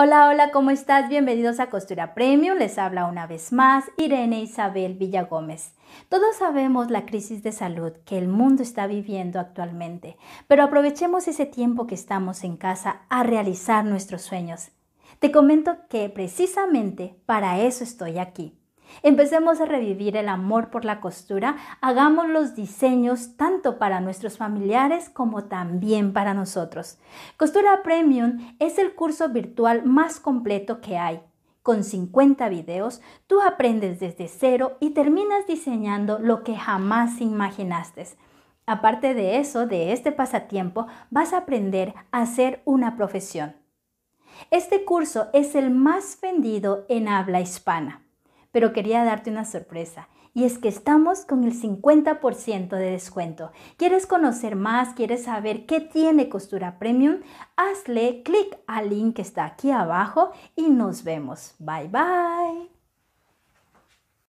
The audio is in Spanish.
Hola, hola, ¿cómo estás? Bienvenidos a Costura Premium. Les habla una vez más Irene Isabel Villagómez. Todos sabemos la crisis de salud que el mundo está viviendo actualmente, pero aprovechemos ese tiempo que estamos en casa a realizar nuestros sueños. Te comento que precisamente para eso estoy aquí. Empecemos a revivir el amor por la costura, hagamos los diseños tanto para nuestros familiares como también para nosotros. Costura Premium es el curso virtual más completo que hay. Con 50 videos, tú aprendes desde cero y terminas diseñando lo que jamás imaginaste. Aparte de eso, de este pasatiempo, vas a aprender a hacer una profesión. Este curso es el más vendido en habla hispana pero quería darte una sorpresa. Y es que estamos con el 50% de descuento. ¿Quieres conocer más? ¿Quieres saber qué tiene Costura Premium? Hazle clic al link que está aquí abajo y nos vemos. Bye bye.